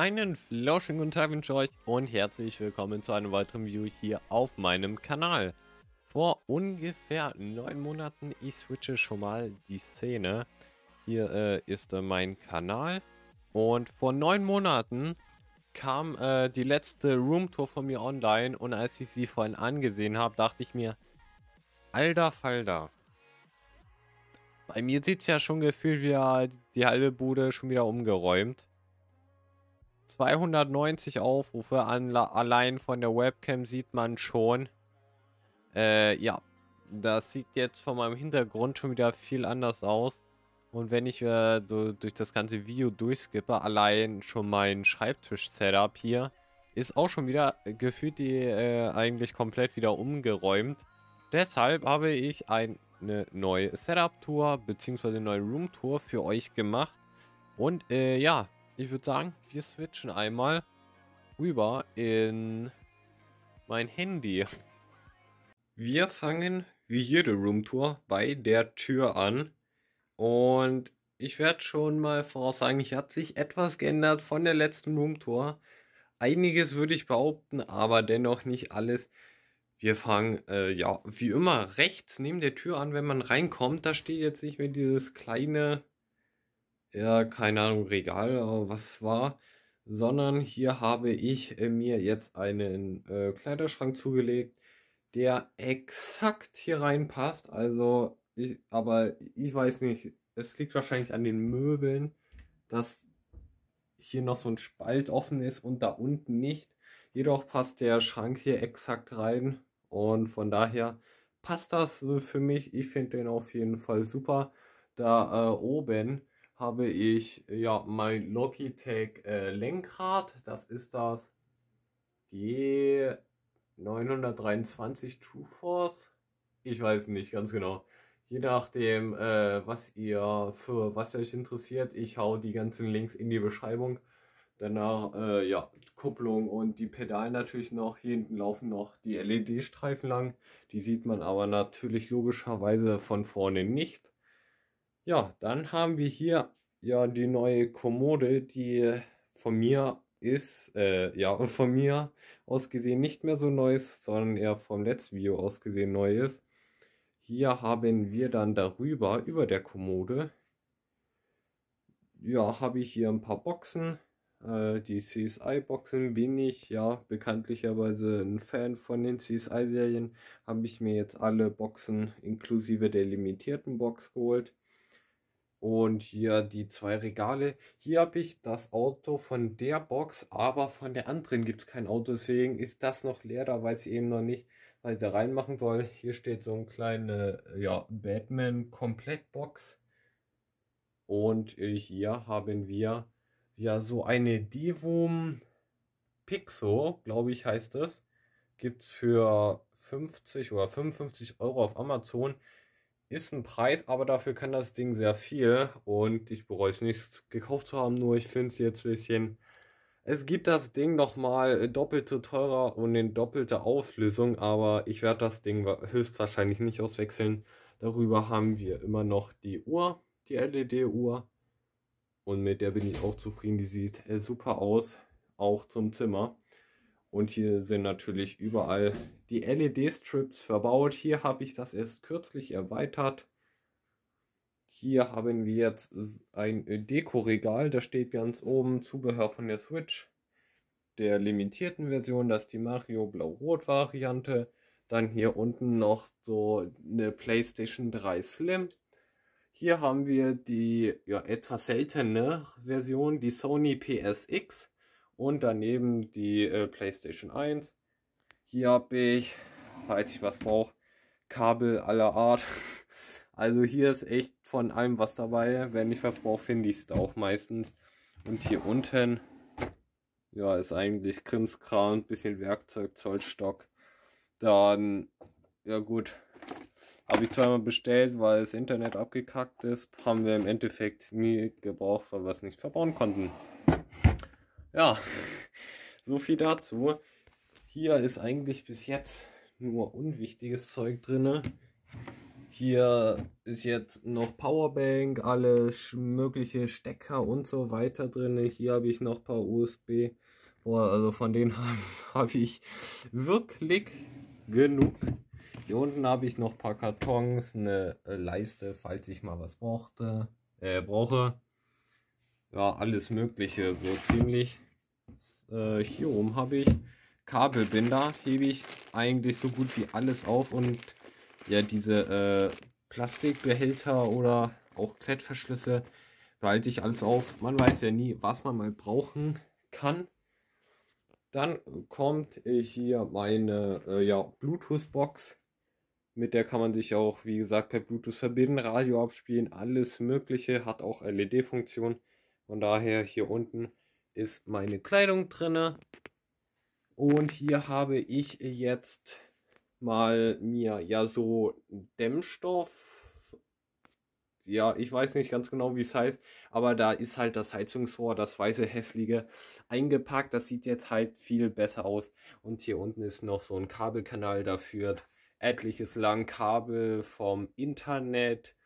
Einen flauschigen guten Tag wünsche euch und herzlich willkommen zu einem weiteren Video hier auf meinem Kanal. Vor ungefähr neun Monaten, ich switche schon mal die Szene. Hier äh, ist äh, mein Kanal und vor neun Monaten kam äh, die letzte Roomtour von mir online und als ich sie vorhin angesehen habe, dachte ich mir, alter Falter. Bei mir sieht es ja schon gefühlt wie äh, die halbe Bude schon wieder umgeräumt. 290 Aufrufe allein von der Webcam sieht man schon. Äh, ja. Das sieht jetzt von meinem Hintergrund schon wieder viel anders aus. Und wenn ich äh, durch das ganze Video durchskippe, allein schon mein Schreibtisch-Setup hier, ist auch schon wieder gefühlt die, äh, eigentlich komplett wieder umgeräumt. Deshalb habe ich ein, eine neue Setup-Tour bzw. eine neue Room-Tour für euch gemacht. Und äh, ja, ich würde sagen, wir switchen einmal rüber in mein Handy. Wir fangen wie jede Roomtour bei der Tür an. Und ich werde schon mal voraussagen, ich hat sich etwas geändert von der letzten Roomtour. Einiges würde ich behaupten, aber dennoch nicht alles. Wir fangen, äh, ja, wie immer rechts neben der Tür an, wenn man reinkommt. Da steht jetzt nicht mehr dieses kleine ja, keine Ahnung, Regal, oder was war, sondern hier habe ich äh, mir jetzt einen äh, Kleiderschrank zugelegt, der exakt hier reinpasst. Also, ich, aber ich weiß nicht, es liegt wahrscheinlich an den Möbeln, dass hier noch so ein Spalt offen ist und da unten nicht. Jedoch passt der Schrank hier exakt rein und von daher passt das äh, für mich. Ich finde den auf jeden Fall super. Da äh, oben habe ich ja mein Logitech äh, Lenkrad. Das ist das G923 True Force. Ich weiß nicht ganz genau. Je nachdem, äh, was ihr für was euch interessiert, ich hau die ganzen Links in die Beschreibung. Danach, äh, ja, Kupplung und die Pedale natürlich noch. Hier hinten laufen noch die LED-Streifen lang. Die sieht man aber natürlich logischerweise von vorne nicht. Ja, dann haben wir hier ja die neue Kommode, die von mir ist, äh, ja, von mir aus gesehen nicht mehr so neu ist, sondern eher vom letzten Video aus gesehen neu ist. Hier haben wir dann darüber, über der Kommode, ja, habe ich hier ein paar Boxen. Äh, die CSI-Boxen bin ich ja bekanntlicherweise ein Fan von den CSI-Serien. Habe ich mir jetzt alle Boxen inklusive der limitierten Box geholt. Und hier die zwei Regale. Hier habe ich das Auto von der Box, aber von der anderen gibt es kein Auto. Deswegen ist das noch leer, da weiß ich eben noch nicht, was ich da reinmachen soll. Hier steht so ein kleine äh, ja, Batman-Komplettbox. Und äh, hier haben wir ja so eine Divum Pixo, glaube ich heißt das. Gibt es für 50 oder 55 Euro auf Amazon. Ist ein Preis, aber dafür kann das Ding sehr viel und ich bereue es nicht gekauft zu haben, nur ich finde es jetzt ein bisschen. Es gibt das Ding nochmal äh, doppelt so teurer und in doppelter Auflösung, aber ich werde das Ding höchstwahrscheinlich nicht auswechseln. Darüber haben wir immer noch die Uhr, die LED-Uhr. Und mit der bin ich auch zufrieden. Die sieht äh, super aus, auch zum Zimmer. Und hier sind natürlich überall die LED-Strips verbaut. Hier habe ich das erst kürzlich erweitert. Hier haben wir jetzt ein Dekoregal. Da steht ganz oben Zubehör von der Switch. Der limitierten Version, das ist die Mario Blau-Rot-Variante. Dann hier unten noch so eine PlayStation 3 Slim. Hier haben wir die ja, etwas seltene Version, die Sony PSX und daneben die äh, PlayStation 1. Hier habe ich, falls ich was brauche, Kabel aller Art. Also hier ist echt von allem was dabei. Wenn ich was brauche, finde ich es auch meistens. Und hier unten, ja, ist eigentlich Krimskram, bisschen Werkzeug, Zollstock. Dann, ja gut, habe ich zweimal bestellt, weil das Internet abgekackt ist. Haben wir im Endeffekt nie gebraucht, weil wir es nicht verbauen konnten. Ja, so viel dazu. Hier ist eigentlich bis jetzt nur unwichtiges Zeug drin. Hier ist jetzt noch Powerbank, alle mögliche Stecker und so weiter drin. Hier habe ich noch ein paar USB. Boah, also von denen habe hab ich wirklich genug. Hier unten habe ich noch ein paar Kartons, eine Leiste, falls ich mal was brauchte, äh, brauche ja, alles Mögliche, so ziemlich. Äh, hier oben habe ich Kabelbinder, hebe ich eigentlich so gut wie alles auf und ja, diese äh, Plastikbehälter oder auch Klettverschlüsse behalte ich alles auf. Man weiß ja nie, was man mal brauchen kann. Dann kommt hier meine äh, ja, Bluetooth-Box. Mit der kann man sich auch, wie gesagt, per Bluetooth verbinden, Radio abspielen, alles Mögliche, hat auch LED-Funktion. Von daher hier unten ist meine Kleidung drinne. Und hier habe ich jetzt mal mir ja so Dämmstoff. Ja, ich weiß nicht ganz genau, wie es heißt, aber da ist halt das Heizungsrohr, das weiße hässliche, eingepackt. Das sieht jetzt halt viel besser aus. Und hier unten ist noch so ein Kabelkanal, da führt etliches lang Kabel vom Internet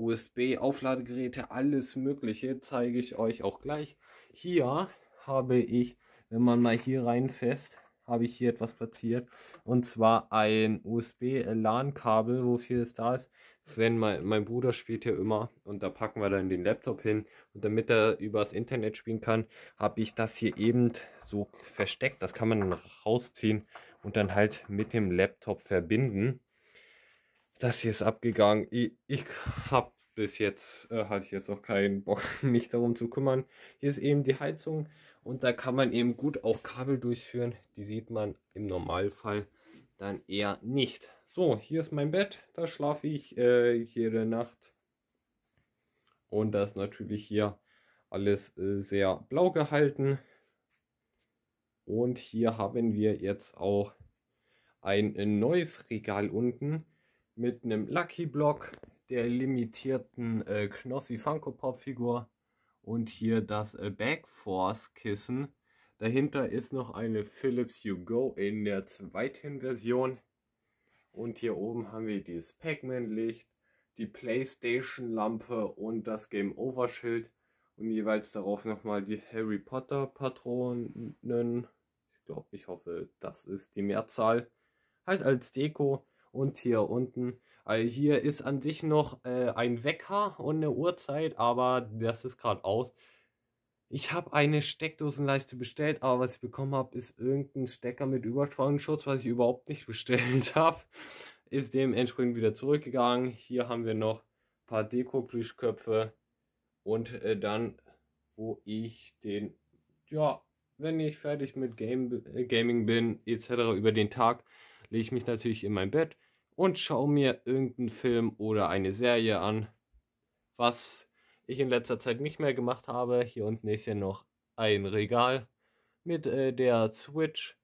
USB-Aufladegeräte, alles Mögliche zeige ich euch auch gleich. Hier habe ich, wenn man mal hier reinfasst, habe ich hier etwas platziert. Und zwar ein USB-LAN-Kabel, wofür es da ist. Sven, mein, mein Bruder spielt hier immer und da packen wir dann den Laptop hin. Und damit er übers Internet spielen kann, habe ich das hier eben so versteckt. Das kann man dann rausziehen und dann halt mit dem Laptop verbinden das hier ist abgegangen. Ich, ich habe bis jetzt, äh, hatte ich jetzt noch keinen Bock, mich darum zu kümmern. Hier ist eben die Heizung und da kann man eben gut auch Kabel durchführen. Die sieht man im Normalfall dann eher nicht. So, hier ist mein Bett, da schlafe ich äh, jede Nacht. Und das ist natürlich hier alles äh, sehr blau gehalten. Und hier haben wir jetzt auch ein äh, neues Regal unten mit einem Lucky Block, der limitierten äh, Knossi Funko Pop Figur und hier das äh, Force Kissen. Dahinter ist noch eine Philips You Go in der zweiten Version. Und hier oben haben wir dieses Pac-Man-Licht, die Playstation-Lampe und das Game-Over-Schild. Und jeweils darauf nochmal die Harry Potter-Patronen. Ich glaube, ich hoffe, das ist die Mehrzahl. Halt als Deko und hier unten. Also hier ist an sich noch äh, ein Wecker und eine Uhrzeit, aber das ist gerade aus. Ich habe eine Steckdosenleiste bestellt, aber was ich bekommen habe, ist irgendein Stecker mit Überspannungsschutz, was ich überhaupt nicht bestellt habe. Ist dementsprechend wieder zurückgegangen. Hier haben wir noch ein paar Deko-Plüschköpfe und äh, dann, wo ich den, ja, wenn ich fertig mit Game, äh, Gaming bin, etc. über den Tag, lege ich mich natürlich in mein Bett, und schaue mir irgendeinen Film oder eine Serie an, was ich in letzter Zeit nicht mehr gemacht habe. Hier unten ist ja noch ein Regal mit äh, der Switch.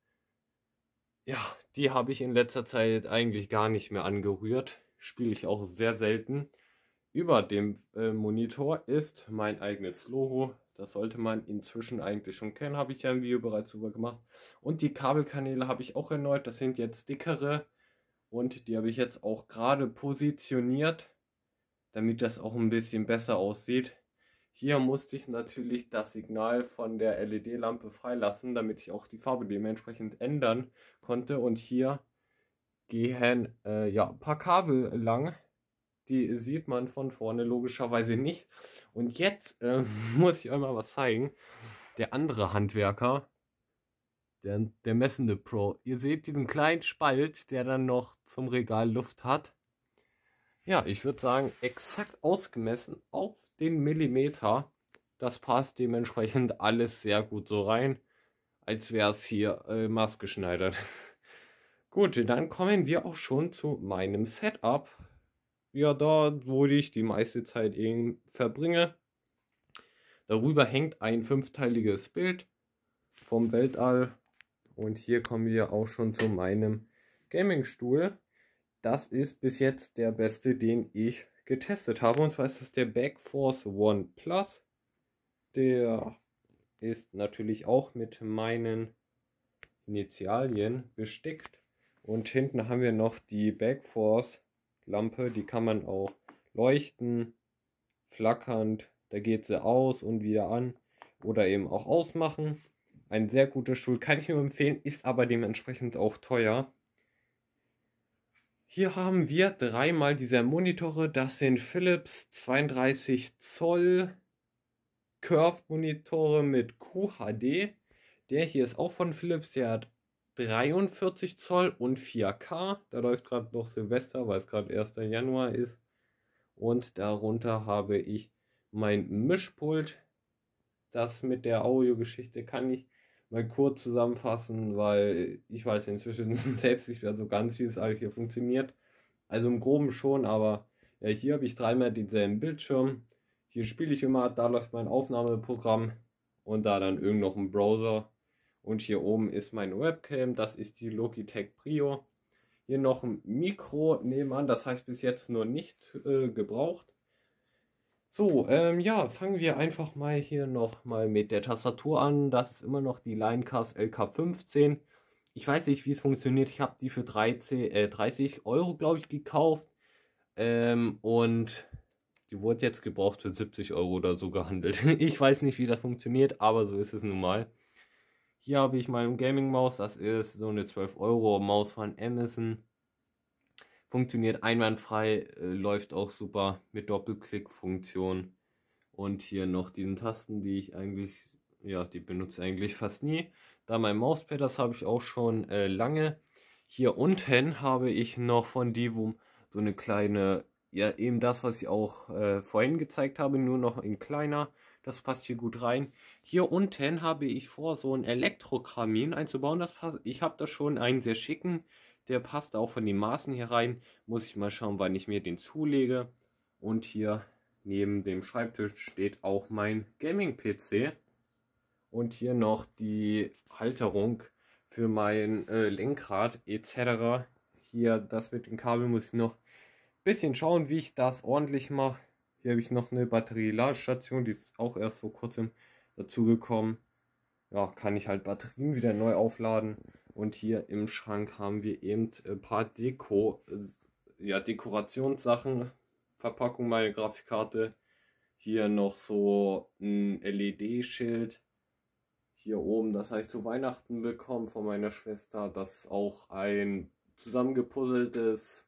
Ja, die habe ich in letzter Zeit eigentlich gar nicht mehr angerührt. Spiele ich auch sehr selten. Über dem äh, Monitor ist mein eigenes Logo. Das sollte man inzwischen eigentlich schon kennen, habe ich ja im Video bereits drüber gemacht. Und die Kabelkanäle habe ich auch erneut. Das sind jetzt dickere und die habe ich jetzt auch gerade positioniert, damit das auch ein bisschen besser aussieht. Hier musste ich natürlich das Signal von der LED-Lampe freilassen, damit ich auch die Farbe dementsprechend ändern konnte. Und hier gehen äh, ja, ein paar Kabel lang. Die sieht man von vorne logischerweise nicht. Und jetzt äh, muss ich euch mal was zeigen. Der andere Handwerker, der, der messende Pro. Ihr seht diesen kleinen Spalt, der dann noch zum Regal Luft hat. Ja, ich würde sagen, exakt ausgemessen auf den Millimeter. Das passt dementsprechend alles sehr gut so rein, als wäre es hier äh, maßgeschneidert. gut, dann kommen wir auch schon zu meinem Setup. Ja, da, wo ich die meiste Zeit eben verbringe. Darüber hängt ein fünfteiliges Bild vom Weltall und hier kommen wir auch schon zu meinem Gaming-Stuhl. Das ist bis jetzt der beste, den ich getestet habe. Und zwar ist das der Backforce One Plus. Der ist natürlich auch mit meinen Initialien bestickt. Und hinten haben wir noch die Backforce Lampe. Die kann man auch leuchten, flackernd. Da geht sie aus und wieder an. Oder eben auch ausmachen. Ein sehr guter Stuhl, kann ich nur empfehlen, ist aber dementsprechend auch teuer. Hier haben wir dreimal diese Monitore. Das sind Philips 32 Zoll Curve Monitore mit QHD. Der hier ist auch von Philips. Der hat 43 Zoll und 4K. Da läuft gerade noch Silvester, weil es gerade 1. Januar ist. Und darunter habe ich mein Mischpult. Das mit der Audio-Geschichte kann ich mal kurz zusammenfassen, weil ich weiß inzwischen selbst nicht mehr so ganz, wie es alles hier funktioniert. Also im Groben schon, aber ja, äh, hier habe ich dreimal denselben Bildschirm. Hier spiele ich immer, da läuft mein Aufnahmeprogramm und da dann irgend noch ein Browser. Und hier oben ist meine Webcam, das ist die Logitech Prio. Hier noch ein Mikro nebenan, das heißt bis jetzt nur nicht äh, gebraucht. So, ähm, ja, fangen wir einfach mal hier nochmal mit der Tastatur an. Das ist immer noch die Linecast LK15. Ich weiß nicht, wie es funktioniert. Ich habe die für 13, äh, 30 Euro, glaube ich, gekauft. Ähm, und die wurde jetzt gebraucht für 70 Euro oder so gehandelt. Ich weiß nicht, wie das funktioniert, aber so ist es nun mal. Hier habe ich meine Gaming-Maus. Das ist so eine 12 Euro Maus von Amazon funktioniert einwandfrei, äh, läuft auch super mit Doppelklick-Funktion. Und hier noch diesen Tasten, die ich eigentlich, ja, die benutze eigentlich fast nie. Da mein Mauspad, das habe ich auch schon äh, lange. Hier unten habe ich noch von Divum so eine kleine, ja eben das, was ich auch äh, vorhin gezeigt habe, nur noch in kleiner. Das passt hier gut rein. Hier unten habe ich vor, so einen Elektrokamin einzubauen. Das passt, ich habe da schon einen sehr schicken der passt auch von den Maßen hier rein. Muss ich mal schauen, wann ich mir den zulege. Und hier neben dem Schreibtisch steht auch mein Gaming-PC. Und hier noch die Halterung für mein äh, Lenkrad etc. Hier das mit dem Kabel muss ich noch ein bisschen schauen, wie ich das ordentlich mache. Hier habe ich noch eine Batterieladestation, die ist auch erst vor kurzem dazugekommen. Ja, kann ich halt Batterien wieder neu aufladen. Und hier im Schrank haben wir eben äh, ein paar Deko, äh, ja, Dekorationssachen. Verpackung, meine Grafikkarte. Hier noch so ein LED-Schild. Hier oben, das habe ich zu Weihnachten bekommen von meiner Schwester. Das ist auch ein zusammengepuzzeltes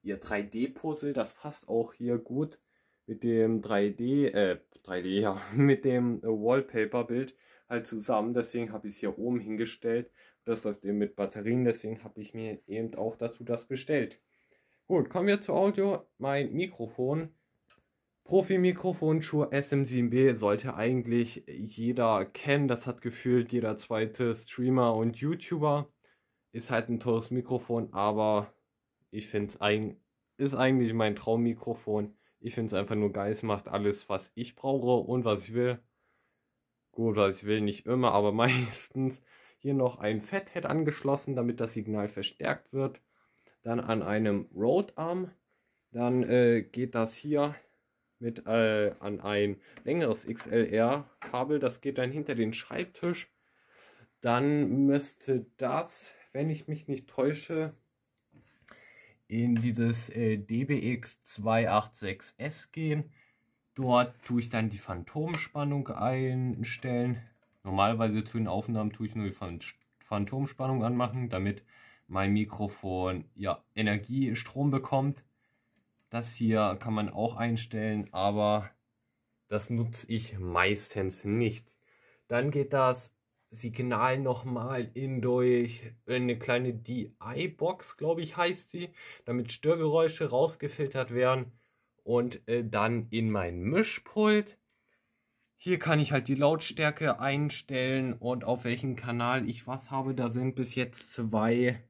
ja, 3D-Puzzle. Das passt auch hier gut mit dem 3D, äh, 3D, ja, mit dem äh, Wallpaper-Bild halt zusammen. Deswegen habe ich es hier oben hingestellt. Das läuft eben mit Batterien, deswegen habe ich mir eben auch dazu das bestellt. Gut, kommen wir zu Audio. Mein Mikrofon, Profi-Mikrofon Shure SM7B, sollte eigentlich jeder kennen. Das hat gefühlt jeder zweite Streamer und YouTuber. Ist halt ein tolles Mikrofon, aber ich finde es ist eigentlich mein Traummikrofon. Ich finde es einfach nur geil. Es macht alles, was ich brauche und was ich will. Gut, also ich will nicht immer, aber meistens hier noch ein Fathead angeschlossen, damit das Signal verstärkt wird. Dann an einem Roadarm. Dann äh, geht das hier mit äh, an ein längeres XLR-Kabel. Das geht dann hinter den Schreibtisch. Dann müsste das, wenn ich mich nicht täusche, in dieses äh, DBX 286S gehen. Dort tue ich dann die Phantomspannung einstellen. Normalerweise zu den Aufnahmen tue ich nur die Phantomspannung anmachen, damit mein Mikrofon ja Energie, bekommt. Das hier kann man auch einstellen, aber das nutze ich meistens nicht. Dann geht das Signal nochmal in durch eine kleine DI-Box, glaube ich, heißt sie, damit Störgeräusche rausgefiltert werden und äh, dann in mein Mischpult. Hier kann ich halt die Lautstärke einstellen und auf welchem Kanal ich was habe. Da sind bis jetzt zwei,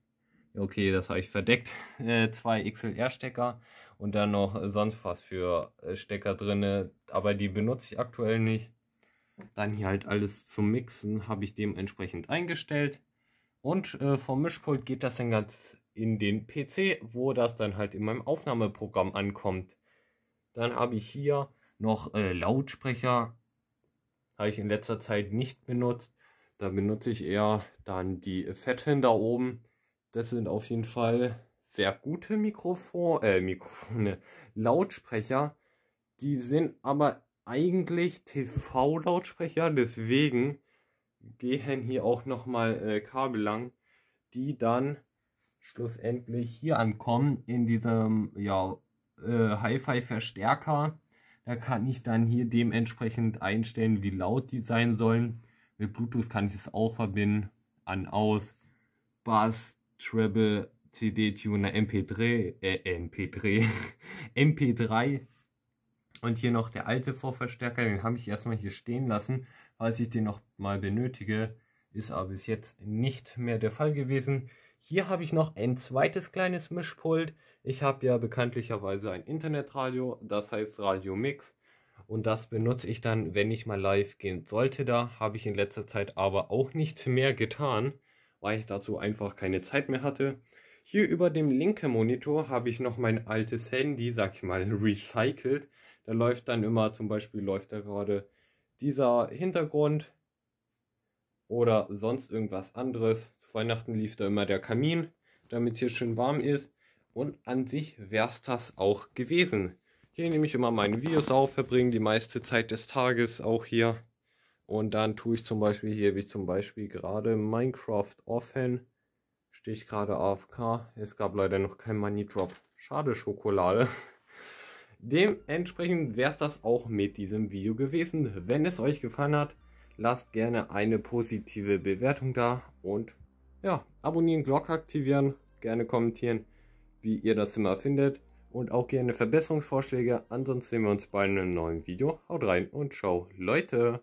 okay, das habe ich verdeckt, äh, zwei XLR-Stecker und dann noch äh, sonst was für äh, Stecker drin. aber die benutze ich aktuell nicht. Dann hier halt alles zum Mixen habe ich dementsprechend eingestellt. Und äh, vom Mischpult geht das dann ganz in den PC, wo das dann halt in meinem Aufnahmeprogramm ankommt. Dann habe ich hier noch äh, Lautsprecher. Habe ich in letzter Zeit nicht benutzt. Da benutze ich eher dann die Fetten da oben. Das sind auf jeden Fall sehr gute Mikrofon, äh, Mikrofone, Lautsprecher. Die sind aber eigentlich TV-Lautsprecher, deswegen gehen hier auch nochmal äh, Kabel lang, die dann schlussendlich hier ankommen in diesem ja, äh, Hi-Fi-Verstärker. Da kann ich dann hier dementsprechend einstellen, wie laut die sein sollen. Mit Bluetooth kann ich es auch verbinden. An, aus. Bass, Treble, CD-Tuner, MP3, äh, MP3, MP3. Und hier noch der alte Vorverstärker, den habe ich erstmal hier stehen lassen, falls ich den noch mal benötige. Ist aber bis jetzt nicht mehr der Fall gewesen. Hier habe ich noch ein zweites kleines Mischpult. Ich habe ja bekanntlicherweise ein Internetradio, das heißt Radio Mix. Und das benutze ich dann, wenn ich mal live gehen sollte. Da habe ich in letzter Zeit aber auch nicht mehr getan, weil ich dazu einfach keine Zeit mehr hatte. Hier über dem linken Monitor habe ich noch mein altes Handy, sag ich mal, recycelt. Da läuft dann immer, zum Beispiel läuft da gerade dieser Hintergrund oder sonst irgendwas anderes. Zu Weihnachten lief da immer der Kamin, damit es hier schön warm ist. Und an sich wäre es das auch gewesen. Hier nehme ich immer meine Videos auf, verbringe die meiste Zeit des Tages auch hier. Und dann tue ich zum Beispiel hier, wie zum Beispiel gerade Minecraft offen. Stehe ich gerade AFK. Es gab leider noch kein Money Drop. Schade Schokolade. Dementsprechend wäre es das auch mit diesem Video gewesen. Wenn es euch gefallen hat, lasst gerne eine positive Bewertung da und ja, abonnieren, Glocke aktivieren, gerne kommentieren wie ihr das Zimmer findet und auch gerne Verbesserungsvorschläge. Ansonsten sehen wir uns bei einem neuen Video. Haut rein und ciao, Leute!